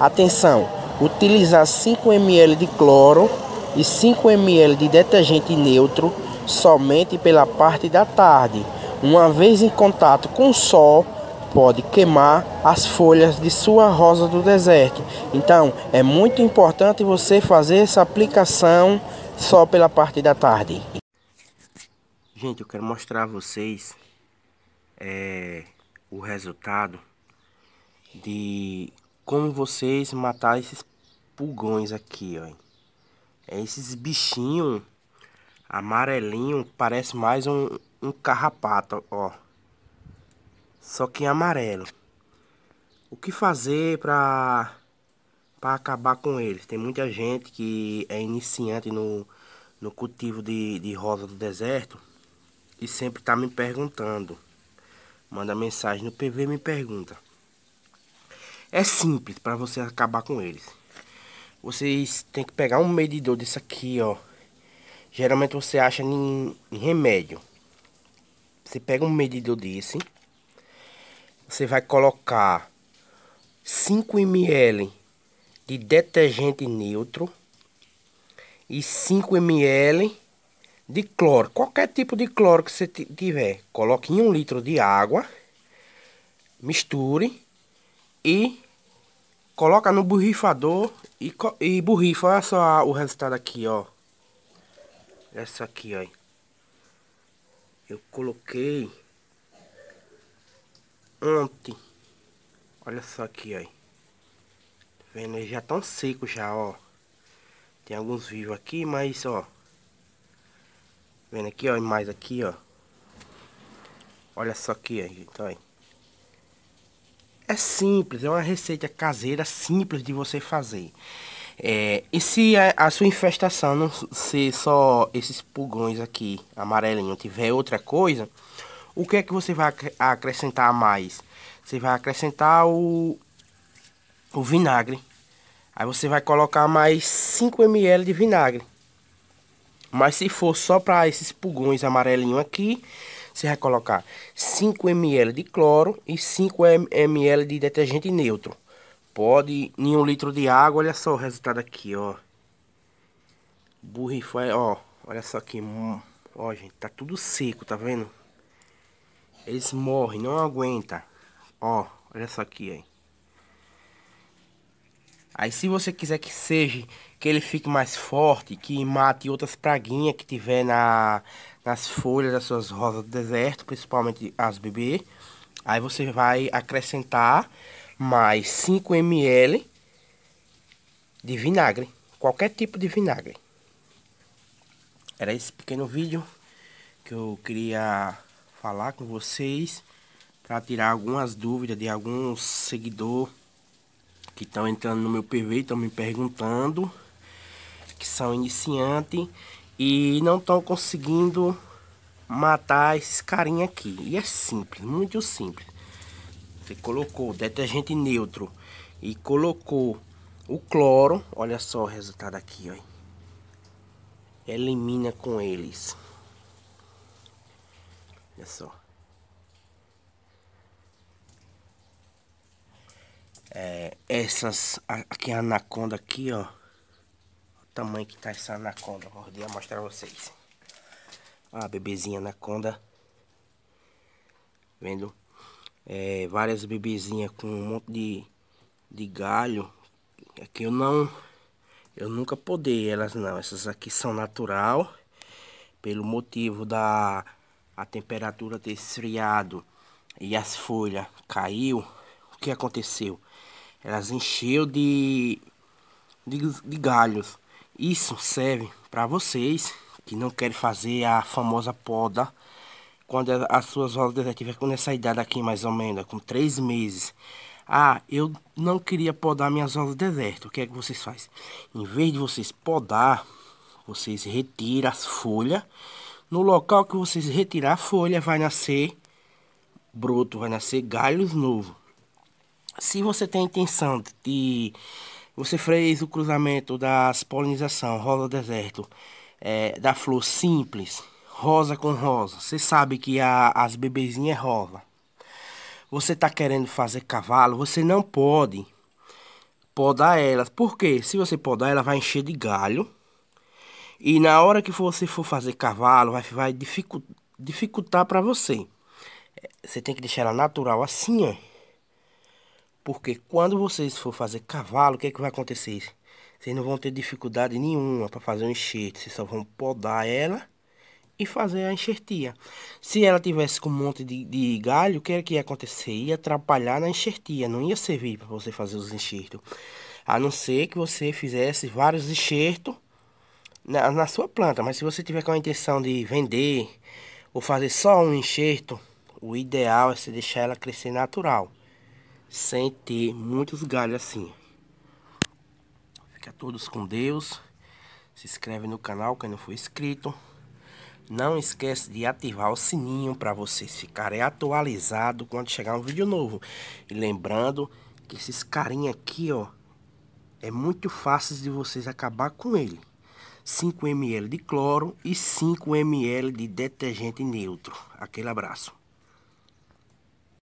Atenção, utilizar 5 ml de cloro e 5 ml de detergente neutro somente pela parte da tarde. Uma vez em contato com o sol, pode queimar as folhas de sua rosa do deserto. Então, é muito importante você fazer essa aplicação só pela parte da tarde. Gente, eu quero mostrar a vocês é, o resultado de como vocês matar esses pulgões aqui, ó. É esses bichinhos amarelinho, parece mais um, um carrapato, ó. Só que amarelo. O que fazer pra, pra acabar com eles? Tem muita gente que é iniciante no, no cultivo de, de rosa do deserto e sempre tá me perguntando. Manda mensagem no PV e me pergunta. É simples para você acabar com eles. Vocês têm que pegar um medidor desse aqui, ó. Geralmente você acha em, em remédio. Você pega um medidor desse. Você vai colocar 5 ml de detergente neutro e 5 ml de cloro. Qualquer tipo de cloro que você tiver, coloque em um litro de água, misture e coloca no borrifador e, e borrifa. Olha só o resultado aqui, ó. Essa aqui, ó. Eu coloquei ontem. Olha só aqui, ó. Tá vendo? Eles já tão seco já, ó. Tem alguns vivos aqui, mas, ó. Tá vendo aqui, ó. E mais aqui, ó. Olha só aqui, ó. gente, ó. É simples, é uma receita caseira simples de você fazer. É, e se a, a, sua infestação não ser só esses pulgões aqui, amarelinho, tiver outra coisa, o que é que você vai acrescentar mais? Você vai acrescentar o, o vinagre. Aí você vai colocar mais 5 ml de vinagre. Mas se for só para esses pulgões amarelinho aqui, você vai colocar 5 ml de cloro e 5 ml de detergente neutro. Pode em um litro de água, olha só o resultado aqui, ó. foi é, ó, olha só aqui, hum, ó gente, tá tudo seco, tá vendo? Eles morrem, não aguenta. Ó, olha só aqui, aí. Aí se você quiser que seja, que ele fique mais forte, que mate outras praguinhas que tiver na, as folhas das suas rosas do deserto, principalmente as bebê. Aí você vai acrescentar mais 5 ml de vinagre, qualquer tipo de vinagre. Era esse pequeno vídeo que eu queria falar com vocês para tirar algumas dúvidas de alguns seguidores que estão entrando no meu PV, estão me perguntando, que são iniciantes e não estão conseguindo matar esses carinha aqui. E é simples, muito simples. Você colocou detergente neutro e colocou o cloro. Olha só o resultado aqui, ó. Elimina com eles. Olha só. É, essas aqui a anaconda aqui, ó tamanho que tá essa anaconda. vou a mostrar a vocês. A bebezinha anaconda. Tá vendo? É, várias bebezinhas com um monte de, de galho. Aqui é eu não... Eu nunca podei elas não. Essas aqui são natural. Pelo motivo da a temperatura ter esfriado e as folhas caiu. O que aconteceu? Elas encheu de, de, de galhos. Isso serve para vocês que não querem fazer a famosa poda quando as suas rodas já tiver com nessa idade aqui mais ou menos, com três meses. Ah, eu não queria podar minhas rodas deserto. O que é que vocês fazem? Em vez de vocês podar, vocês retiram as folhas. No local que vocês retirar a folha vai nascer broto, vai nascer galhos novos. Se você tem a intenção de você fez o cruzamento das polinização, rosa deserto, é, da flor simples, rosa com rosa. Você sabe que a, as bebezinhas é rosa. Você está querendo fazer cavalo, você não pode podar elas. Porque se você podar, ela vai encher de galho. E na hora que você for fazer cavalo, vai, vai dificultar para você. Você tem que deixar ela natural assim, ó. Porque quando vocês for fazer cavalo, o que, é que vai acontecer? Vocês não vão ter dificuldade nenhuma para fazer um enxerto. Vocês só vão podar ela e fazer a enxertia. Se ela tivesse com um monte de, de galho, o que é que ia acontecer? Ia atrapalhar na enxertia, não ia servir para você fazer os enxertos. A não ser que você fizesse vários enxertos na, na sua planta. Mas se você tiver com a intenção de vender ou fazer só um enxerto, o ideal é você deixar ela crescer natural sem ter muitos galhos assim. Fica todos com Deus. Se inscreve no canal quem não for inscrito. Não esquece de ativar o sininho para vocês ficarem atualizados quando chegar um vídeo novo. E lembrando que esses carinha aqui, ó, é muito fácil de vocês acabar com ele. 5 ml de cloro e 5 ml de detergente neutro. Aquele abraço.